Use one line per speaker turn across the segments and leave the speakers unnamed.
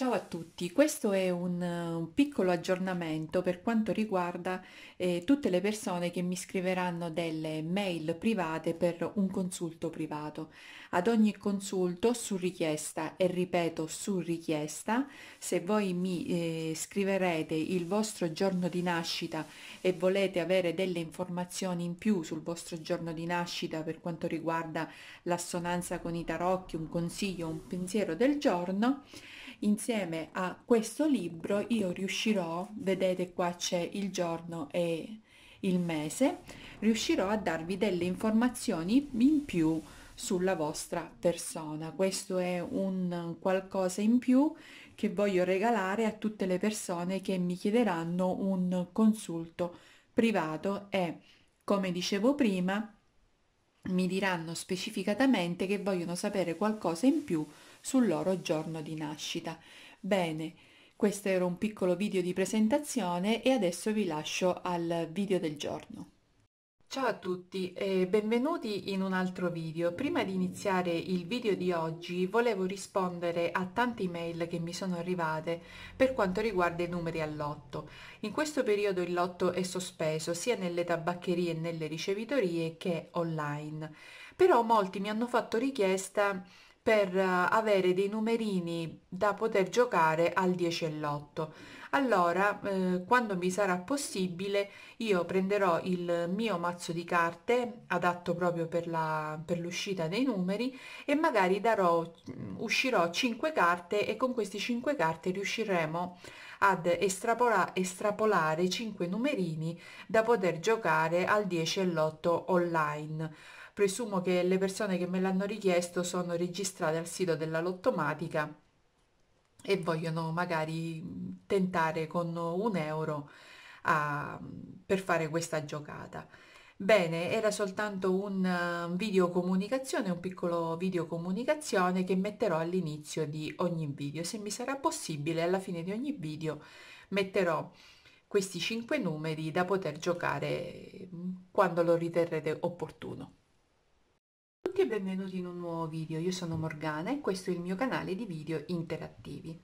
Ciao a tutti, questo è un, un, piccolo aggiornamento per quanto riguarda eh, tutte le persone che mi scriveranno delle mail private per un consulto privato. Ad ogni consulto su richiesta, e ripeto su richiesta, se voi mi eh, scriverete il vostro giorno di nascita e volete avere delle informazioni in più sul vostro giorno di nascita per quanto riguarda l'assonanza con i tarocchi, un consiglio, un pensiero del giorno, insieme a questo libro io riuscirò, vedete qua c'è il giorno e il mese, riuscirò a darvi delle informazioni in più sulla vostra persona. Questo è un qualcosa in più che voglio regalare a tutte le persone che mi chiederanno un consulto privato e, come dicevo prima, mi diranno specificatamente che vogliono sapere qualcosa in più sul loro giorno di nascita. Bene, questo era un piccolo video di presentazione e adesso vi lascio al video del giorno. Ciao a tutti e benvenuti in un altro video. Prima di iniziare il video di oggi volevo rispondere a tante email che mi sono arrivate per quanto riguarda i numeri all'otto. In questo periodo il lotto è sospeso sia nelle tabaccherie e nelle ricevitorie che online, però molti mi hanno fatto richiesta per eh, avere dei numerini da poter giocare al 10 e l'8. Allora, eh, quando mi sarà possibile, io prenderò il mio mazzo di carte, adatto proprio per l'uscita dei numeri, e magari darò, mm, uscirò 5 carte e con queste 5 carte riusciremo ad estrapola, estrapolare 5 numerini da poter giocare al 10 e l'8 online presumo che le persone che me l'hanno richiesto sono registrate al sito della Lottomatica e vogliono magari tentare con un euro a, per fare questa giocata. Bene, era soltanto un video comunicazione, un piccolo video comunicazione che metterò all'inizio di ogni video. Se mi sarà possibile, alla fine di ogni video metterò questi 5 numeri da poter giocare quando lo riterrete opportuno tutti e benvenuti in un nuovo video, io sono Morgana e questo è il mio canale di video interattivi.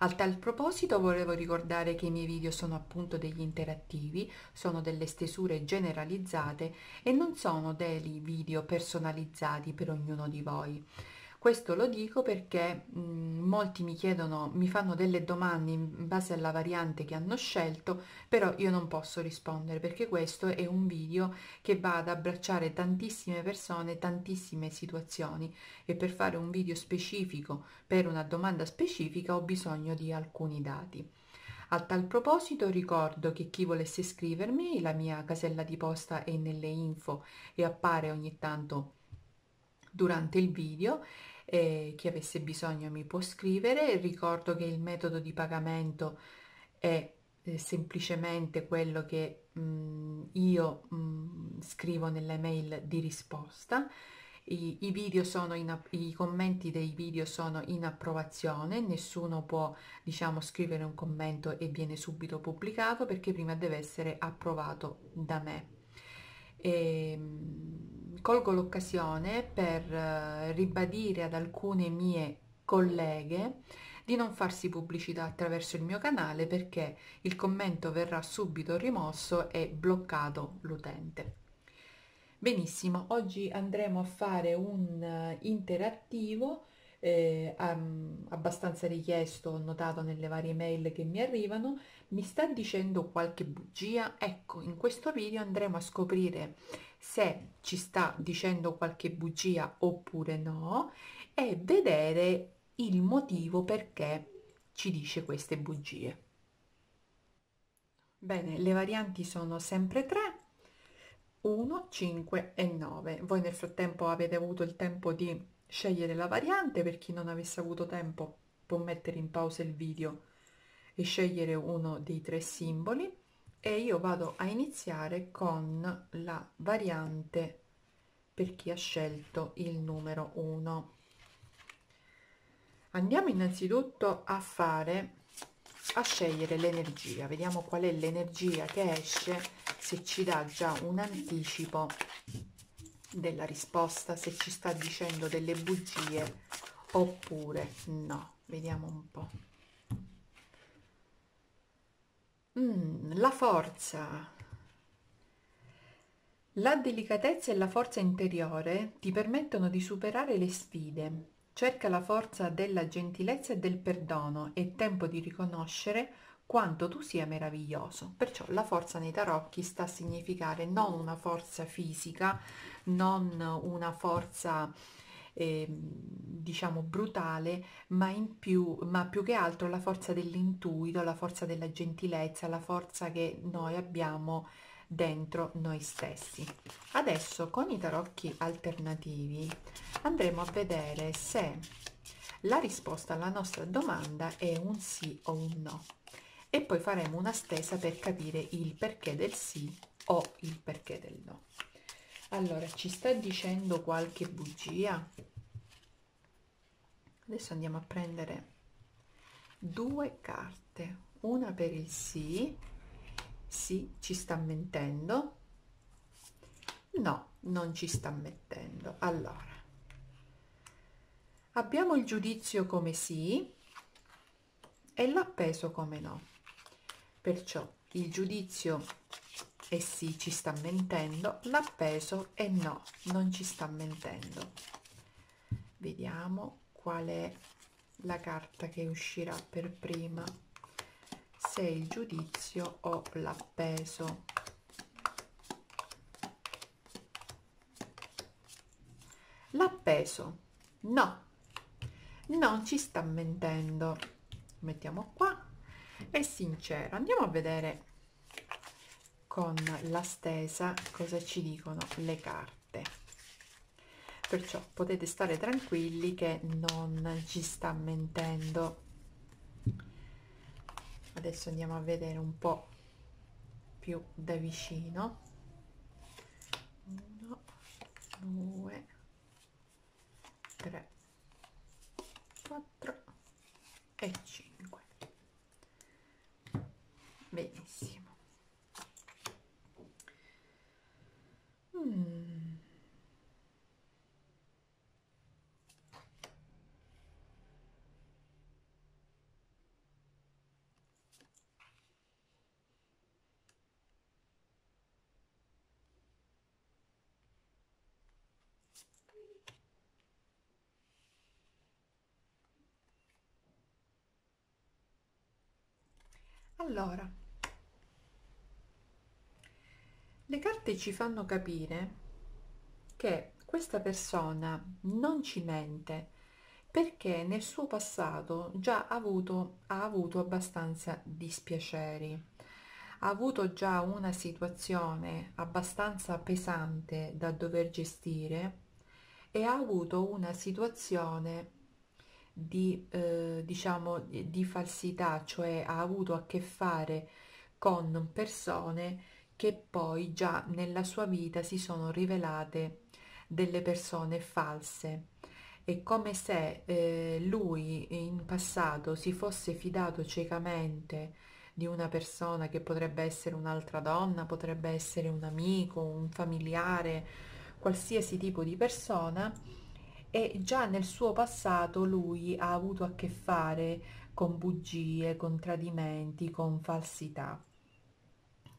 A tal proposito volevo ricordare che i miei video sono appunto degli interattivi, sono delle stesure generalizzate e non sono dei video personalizzati per ognuno di voi. Questo lo dico perché mh, molti mi chiedono, mi fanno delle domande in base alla variante che hanno scelto, però io non posso rispondere perché questo è un video che va ad abbracciare tantissime persone, tantissime situazioni e per fare un video specifico per una domanda specifica ho bisogno di alcuni dati. A tal proposito ricordo che chi volesse scrivermi, la mia casella di posta è nelle info e appare ogni tanto durante il video e chi avesse bisogno mi può scrivere. Ricordo che il metodo di pagamento è eh, semplicemente quello che mh, mm, io mh, mm, scrivo nella mail di risposta. I, i, video sono in, I commenti dei video sono in approvazione, nessuno può diciamo, scrivere un commento e viene subito pubblicato perché prima deve essere approvato da me. E, ehm, colgo l'occasione per eh, ribadire ad alcune mie colleghe di non farsi pubblicità attraverso il mio canale perché il commento verrà subito rimosso e bloccato l'utente. Benissimo, oggi andremo a fare un eh, interattivo eh, um, abbastanza richiesto, ho notato nelle varie mail che mi arrivano, mi sta dicendo qualche bugia? Ecco, in questo video andremo a scoprire se ci sta dicendo qualche bugia oppure no e vedere il motivo perché ci dice queste bugie. Bene, le varianti sono sempre 3, 1, 5 e 9. Voi nel frattempo avete avuto il tempo di scegliere la variante, per chi non avesse avuto tempo può mettere in pausa il video e scegliere uno dei tre simboli e io vado a iniziare con la variante per chi ha scelto il numero 1 andiamo innanzitutto a fare a scegliere l'energia vediamo qual è l'energia che esce se ci dà già un anticipo della risposta se ci sta dicendo delle bugie oppure no vediamo un po' Mm, la forza. La delicatezza e la forza interiore ti permettono di superare le sfide. Cerca la forza della gentilezza e del perdono. È tempo di riconoscere quanto tu sia meraviglioso. Perciò la forza nei tarocchi sta a significare non una forza fisica, non una forza eh, diciamo brutale, ma, in più, ma più che altro la forza dell'intuito, la forza della gentilezza, la forza che noi abbiamo dentro noi stessi. Adesso con i tarocchi alternativi andremo a vedere se la risposta alla nostra domanda è un sì o un no e poi faremo una stesa per capire il perché del sì o il perché del no allora ci sta dicendo qualche bugia adesso andiamo a prendere due carte una per il sì sì ci sta mentendo no non ci sta mettendo allora abbiamo il giudizio come sì e l'appeso come no perciò il giudizio e sì ci sta mentendo l'ha preso e no non ci sta mentendo vediamo qual è la carta che uscirà per prima se il giudizio o l'appeso l'appeso no non ci sta mentendo mettiamo qua è sincera andiamo a vedere con la stesa cosa ci dicono le carte perciò potete stare tranquilli che non ci sta mentendo adesso andiamo a vedere un po più da vicino 1 2 3 4 e 5 Allora, le carte ci fanno capire che questa persona non ci mente perché nel suo passato già ha avuto, ha avuto abbastanza dispiaceri, ha avuto già una situazione abbastanza pesante da dover gestire e ha avuto una situazione di, eh, diciamo, di falsità, cioè ha avuto a che fare con persone che poi già nella sua vita si sono rivelate delle persone false. È come se eh, lui in passato si fosse fidato ciecamente di una persona che potrebbe essere un'altra donna, potrebbe essere un amico, un familiare, qualsiasi tipo di persona, e già nel suo passato lui ha avuto a che fare con bugie, con tradimenti, con falsità.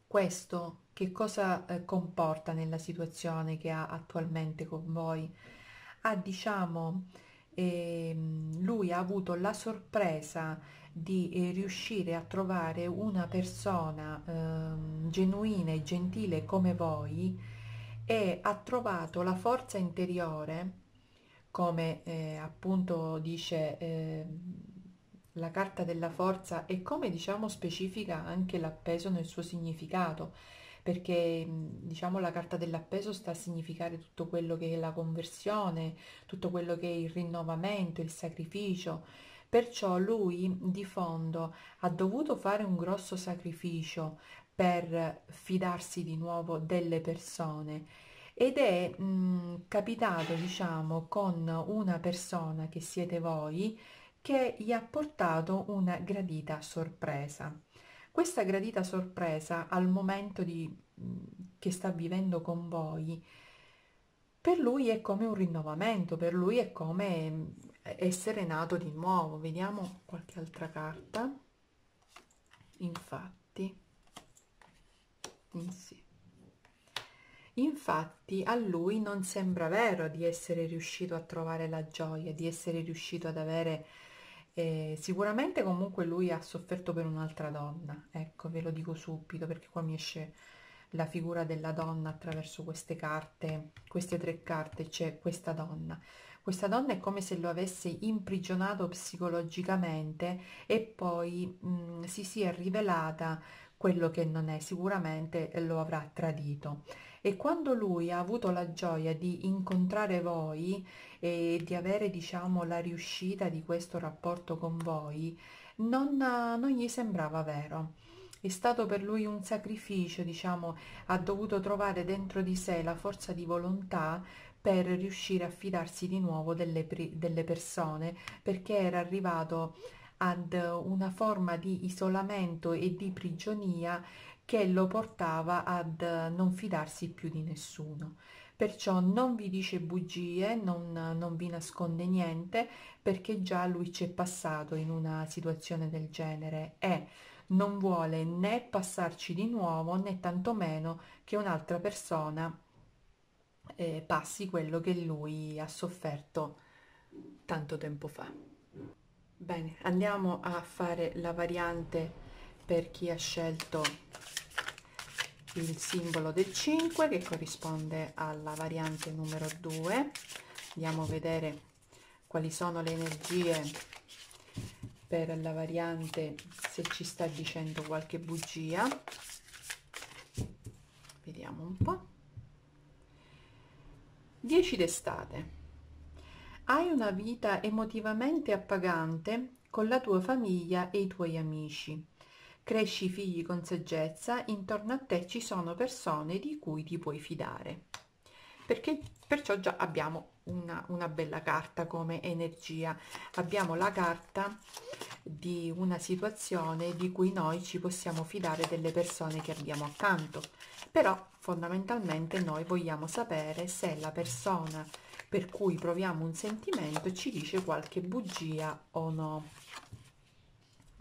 Questo che cosa eh, comporta nella situazione che ha attualmente con voi? Ha ah, diciamo eh, lui ha avuto la sorpresa di eh, riuscire a trovare una persona ehm, genuina e gentile come voi e ha trovato la forza interiore come eh, appunto dice eh, la carta della forza e come diciamo specifica anche l'appeso nel suo significato, perché mm, diciamo la carta dell'appeso sta a significare tutto quello che è la conversione, tutto quello che è il rinnovamento, il sacrificio. Perciò lui di fondo ha dovuto fare un grosso sacrificio per fidarsi di nuovo delle persone ed è mh, mm, capitato diciamo con una persona che siete voi che gli ha portato una gradita sorpresa. Questa gradita sorpresa al momento di, mm, che sta vivendo con voi, per lui è come un rinnovamento, per lui è come mm, essere nato di nuovo. Vediamo qualche altra carta. Infatti, sì. Infatti a lui non sembra vero di essere riuscito a trovare la gioia, di essere riuscito ad avere... Eh, sicuramente comunque lui ha sofferto per un'altra donna, ecco ve lo dico subito perché qua mi esce la figura della donna attraverso queste carte, queste tre carte, c'è questa donna. Questa donna è come se lo avesse imprigionato psicologicamente e poi mh, mm, si sia rivelata quello che non è, sicuramente lo avrà tradito e quando lui ha avuto la gioia di incontrare voi e di avere diciamo la riuscita di questo rapporto con voi non, non gli sembrava vero è stato per lui un sacrificio, diciamo, ha dovuto trovare dentro di sé la forza di volontà per riuscire a fidarsi di nuovo delle, delle persone, perché era arrivato ad una forma di isolamento e di prigionia che lo portava ad eh, non fidarsi più di nessuno. Perciò non vi dice bugie, non, non vi nasconde niente, perché già lui ci è passato in una situazione del genere e non vuole né passarci di nuovo né tantomeno che un'altra persona eh, passi quello che lui ha sofferto tanto tempo fa. Bene, andiamo a fare la variante per chi ha scelto il simbolo del 5 che corrisponde alla variante numero 2 andiamo a vedere quali sono le energie per la variante se ci sta dicendo qualche bugia vediamo un po 10 d'estate hai una vita emotivamente appagante con la tua famiglia e i tuoi amici Cresci figli con saggezza, intorno a te ci sono persone di cui ti puoi fidare. Perché perciò già abbiamo una, una bella carta come energia. Abbiamo la carta di una situazione di cui noi ci possiamo fidare delle persone che abbiamo accanto. Però fondamentalmente noi vogliamo sapere se la persona per cui proviamo un sentimento ci dice qualche bugia o no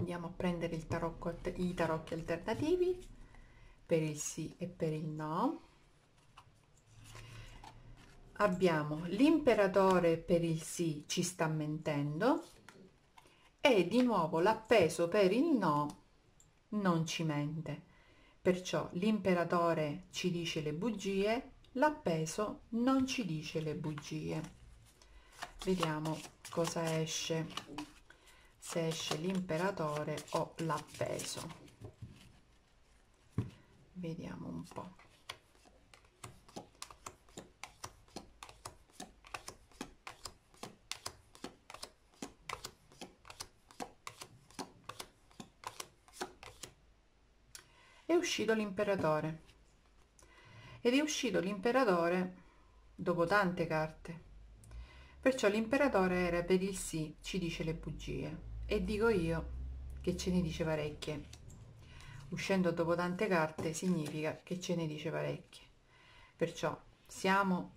andiamo a prendere tarocco, i tarocchi alternativi per il sì e per il no abbiamo l'imperatore per il sì ci sta mentendo e di nuovo l'appeso per il no non ci mente perciò l'imperatore ci dice le bugie l'appeso non ci dice le bugie vediamo cosa esce se esce l'imperatore o l'appeso vediamo un po' è uscito l'imperatore ed è uscito l'imperatore dopo tante carte perciò l'imperatore era per il sì ci dice le bugie e dico io che ce ne dice parecchie. Uscendo dopo tante carte significa che ce ne dice parecchie. Perciò siamo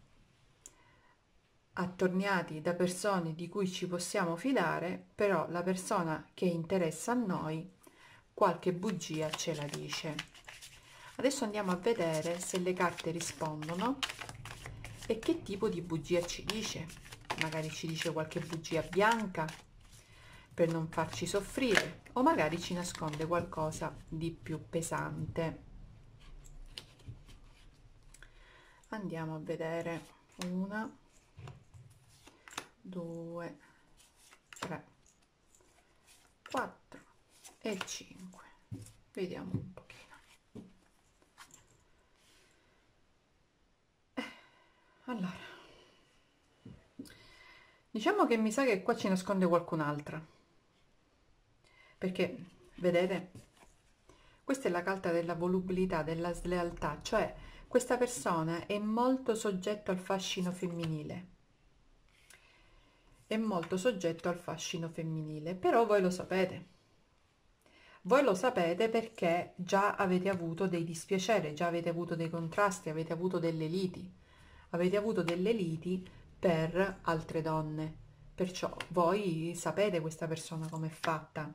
attorniati da persone di cui ci possiamo fidare, però la persona che interessa a noi qualche bugia ce la dice. Adesso andiamo a vedere se le carte rispondono e che tipo di bugia ci dice. Magari ci dice qualche bugia bianca, per non farci soffrire o magari ci nasconde qualcosa di più pesante andiamo a vedere una due tre quattro e cinque vediamo un pochino eh, allora diciamo che mi sa che qua ci nasconde qualcun'altra perché vedete questa è la carta della volubilità della slealtà cioè questa persona è molto soggetto al fascino femminile è molto soggetto al fascino femminile però voi lo sapete voi lo sapete perché già avete avuto dei dispiaceri già avete avuto dei contrasti avete avuto delle liti avete avuto delle liti per altre donne perciò voi sapete questa persona come è fatta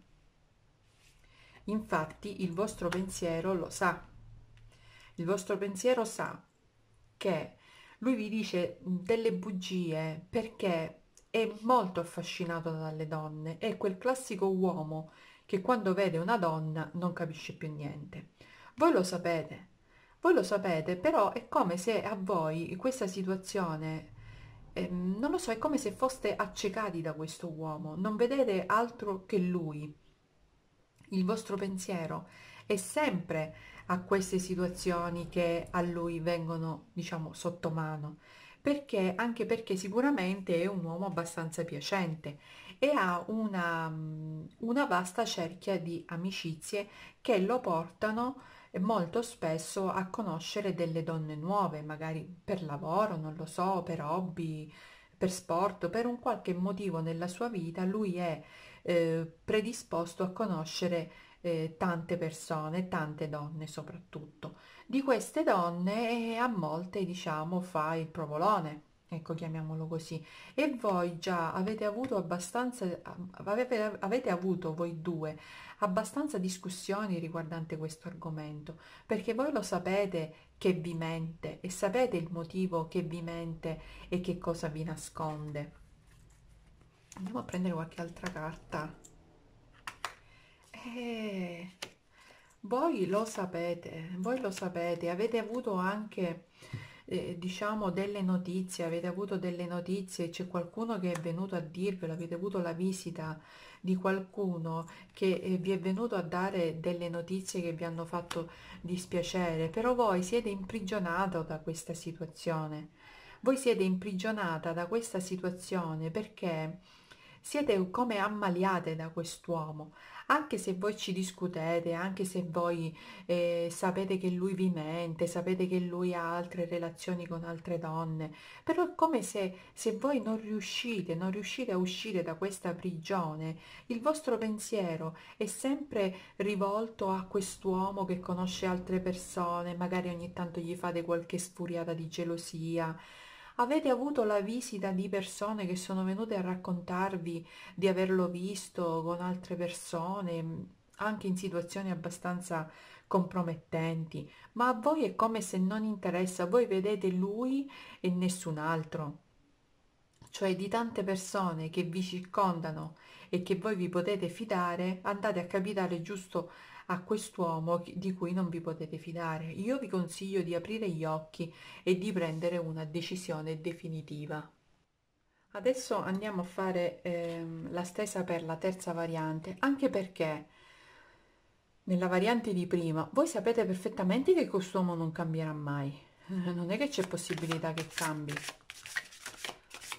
Infatti il vostro pensiero lo sa. Il vostro pensiero sa che lui vi dice delle bugie perché è molto affascinato dalle donne, è quel classico uomo che quando vede una donna non capisce più niente. Voi lo sapete, voi lo sapete, però è come se a voi questa situazione, eh, non lo so, è come se foste accecati da questo uomo, non vedete altro che lui il vostro pensiero è sempre a queste situazioni che a lui vengono, diciamo, sotto mano, perché anche perché sicuramente è un uomo abbastanza piacente e ha una, mm, una vasta cerchia di amicizie che lo portano molto spesso a conoscere delle donne nuove, magari per lavoro, non lo so, per hobby, per sport, per un qualche motivo nella sua vita, lui è eh, predisposto a conoscere eh, tante persone, tante donne soprattutto. Di queste donne eh, a molte diciamo fa il provolone, ecco chiamiamolo così, e voi già avete avuto abbastanza, avete, avete avuto voi due abbastanza discussioni riguardante questo argomento, perché voi lo sapete che vi mente e sapete il motivo che vi mente e che cosa vi nasconde andiamo a prendere qualche altra carta eh, voi lo sapete voi lo sapete avete avuto anche eh, diciamo delle notizie avete avuto delle notizie c'è qualcuno che è venuto a dirvelo avete avuto la visita di qualcuno che eh, vi è venuto a dare delle notizie che vi hanno fatto dispiacere però voi siete imprigionato da questa situazione voi siete imprigionata da questa situazione perché siete come ammaliate da quest'uomo, anche se voi ci discutete, anche se voi eh, sapete che lui vi mente, sapete che lui ha altre relazioni con altre donne, però è come se, se voi non riuscite, non riuscite a uscire da questa prigione, il vostro pensiero è sempre rivolto a quest'uomo che conosce altre persone, magari ogni tanto gli fate qualche sfuriata di gelosia, Avete avuto la visita di persone che sono venute a raccontarvi di averlo visto con altre persone, mm, anche in situazioni abbastanza compromettenti, ma a voi è come se non interessa, voi vedete lui e nessun altro. Cioè di tante persone che vi circondano e che voi vi potete fidare, andate a capitare giusto a quest'uomo di cui non vi potete fidare. Io vi consiglio di aprire gli occhi e di prendere una decisione definitiva. Adesso andiamo a fare ehm, la stessa per la terza variante, anche perché nella variante di prima voi sapete perfettamente che quest'uomo non cambierà mai, non è che c'è possibilità che cambi,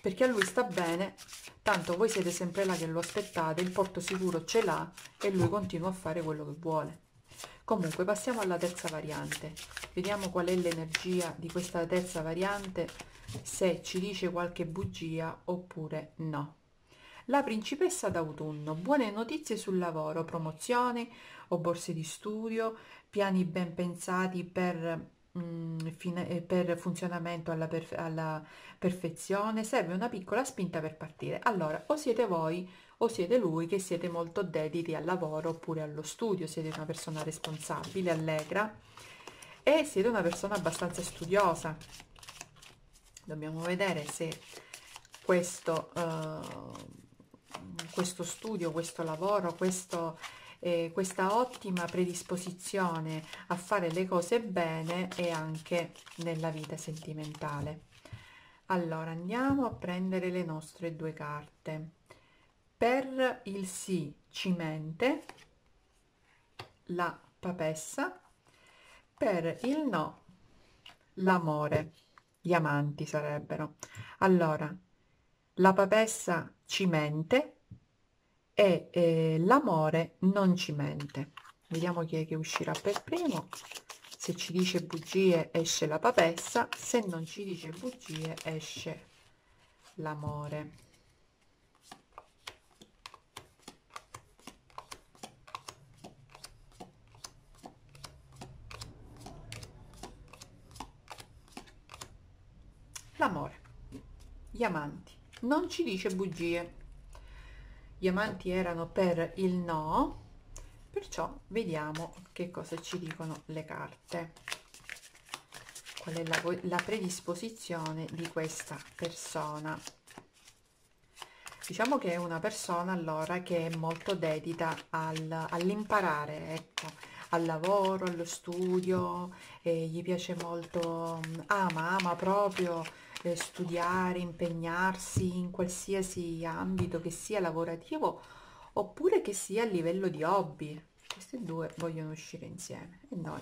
perché a lui sta bene tanto voi siete sempre là che lo aspettate il porto sicuro ce l'ha e lui continua a fare quello che vuole comunque passiamo alla terza variante vediamo qual è l'energia di questa terza variante se ci dice qualche bugia oppure no la principessa d'autunno, buone notizie sul lavoro, promozione o borse di studio, piani ben pensati per Mm, eh, per funzionamento alla, perfe alla, perfezione, serve una piccola spinta per partire. Allora, o siete voi o siete lui che siete molto dediti al lavoro oppure allo studio, siete una persona responsabile, allegra e siete una persona abbastanza studiosa. Dobbiamo vedere se questo, uh, questo studio, questo lavoro, questo eh, questa ottima predisposizione a fare le cose bene e anche nella vita sentimentale. Allora andiamo a prendere le nostre due carte. Per il sì ci mente la papessa, per il no l'amore, gli amanti sarebbero. Allora, la papessa ci mente e eh, l'amore non ci mente vediamo chi è che uscirà per primo se ci dice bugie esce la papessa se non ci dice bugie esce l'amore l'amore gli amanti non ci dice bugie gli amanti erano per il no perciò vediamo che cosa ci dicono le carte qual è la, la predisposizione di questa persona diciamo che è una persona allora che è molto dedita al, all'imparare ecco al lavoro allo studio e gli piace molto mm, ama ama proprio eh, studiare, impegnarsi in qualsiasi ambito che sia lavorativo oppure che sia a livello di hobby. Queste due vogliono uscire insieme e noi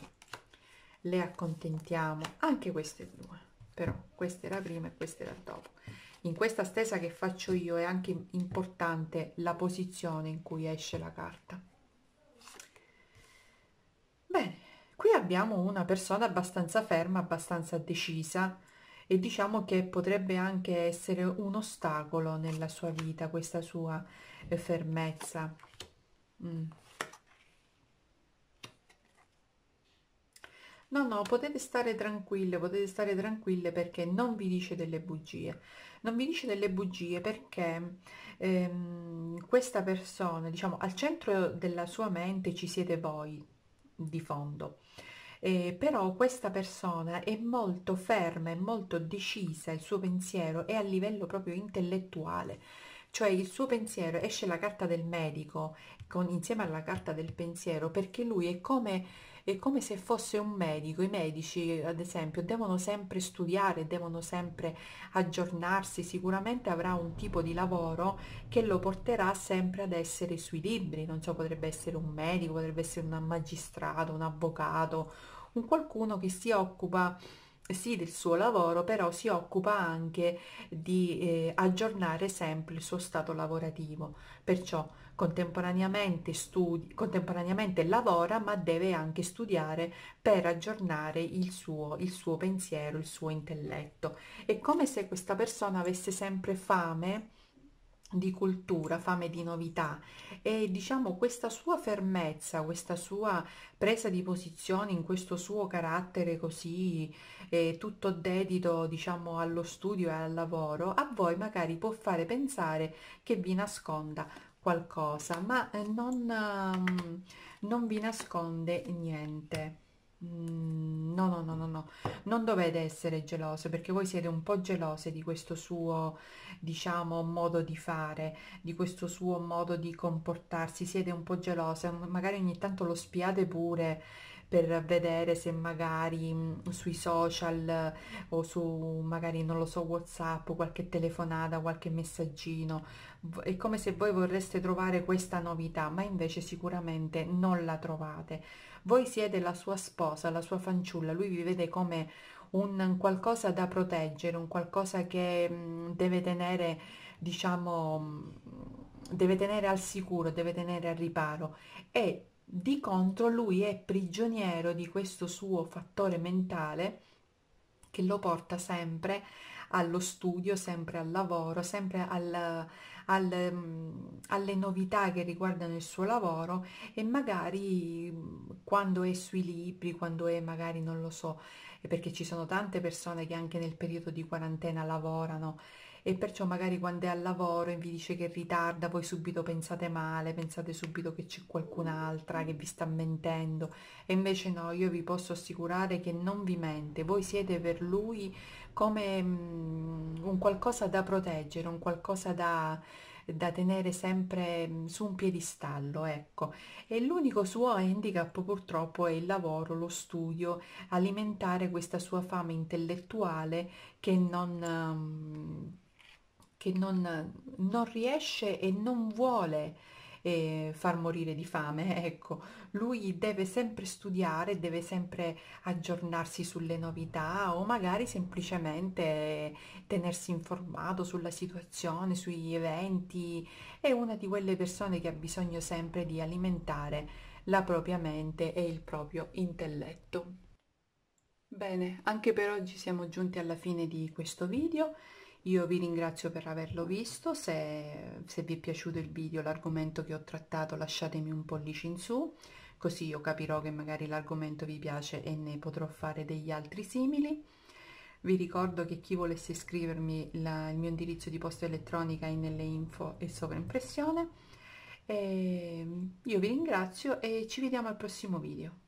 le accontentiamo, anche queste due, però questa era prima e questa era dopo. In questa stesa che faccio io è anche importante la posizione in cui esce la carta. Bene, qui abbiamo una persona abbastanza ferma, abbastanza decisa, e diciamo che potrebbe anche essere un ostacolo nella sua vita questa sua eh, fermezza mm. No, no, potete stare tranquille, potete stare tranquille perché non vi dice delle bugie. Non vi dice delle bugie perché ehm, questa persona, diciamo, al centro della sua mente ci siete voi, di fondo eh, però questa persona è molto ferma, è molto decisa, il suo pensiero è a livello proprio intellettuale, cioè il suo pensiero esce la carta del medico con, insieme alla carta del pensiero perché lui è come, è come se fosse un medico, i medici ad esempio devono sempre studiare, devono sempre aggiornarsi, sicuramente avrà un tipo di lavoro che lo porterà sempre ad essere sui libri, non so, potrebbe essere un medico, potrebbe essere un magistrato, un avvocato, un qualcuno che si occupa sì del suo lavoro, però si occupa anche di eh, aggiornare sempre il suo stato lavorativo, perciò contemporaneamente, studi- contemporaneamente lavora ma deve anche studiare per aggiornare il suo, il suo pensiero, il suo intelletto. È come se questa persona avesse sempre fame di cultura, fame di novità e diciamo questa sua fermezza, questa sua presa di posizione in questo suo carattere così eh, tutto dedito diciamo allo studio e al lavoro, a voi magari può fare pensare che vi nasconda qualcosa, ma eh, non, ehm, non vi nasconde niente. Mm, no, no, no, no, no, non dovete essere gelose perché voi siete un po' gelose di questo suo, diciamo, modo di fare, di questo suo modo di comportarsi, siete un po' gelose, magari ogni tanto lo spiate pure per vedere se magari mm, sui social o su magari non lo so whatsapp qualche telefonata qualche messaggino è come se voi vorreste trovare questa novità ma invece sicuramente non la trovate voi siete la sua sposa, la sua fanciulla, lui vi vede come un qualcosa da proteggere, un qualcosa che mm, deve tenere, diciamo, mm, deve tenere al sicuro, deve tenere al riparo e di contro lui è prigioniero di questo suo fattore mentale che lo porta sempre allo studio, sempre al lavoro, sempre al, al, mm, alle novità che riguardano il suo lavoro e magari mm, quando è sui libri, quando è magari non lo so, perché ci sono tante persone che anche nel periodo di quarantena lavorano e perciò magari quando è al lavoro e vi dice che ritarda, voi subito pensate male, pensate subito che c'è qualcun'altra che vi sta mentendo e invece no, io vi posso assicurare che non vi mente, voi siete per lui come mm, un qualcosa da proteggere, un qualcosa da, da tenere sempre mm, su un piedistallo, ecco. E l'unico suo handicap purtroppo è il lavoro, lo studio, alimentare questa sua fame intellettuale che non... Um, che non, non riesce e non vuole eh, far morire di fame, ecco, lui deve sempre studiare, deve sempre aggiornarsi sulle novità o magari semplicemente eh, tenersi informato sulla situazione, sugli eventi, è una di quelle persone che ha bisogno sempre di alimentare la propria mente e il proprio intelletto. Bene, anche per oggi siamo giunti alla fine di questo video. Io vi ringrazio per averlo visto, se, se vi è piaciuto il video, l'argomento che ho trattato lasciatemi un pollice in su, così io capirò che magari l'argomento vi piace e ne potrò fare degli altri simili. Vi ricordo che chi volesse iscrivermi la, il mio indirizzo di posta elettronica è nelle info e sovraimpressione. E ehm, io vi ringrazio e ci vediamo al prossimo video.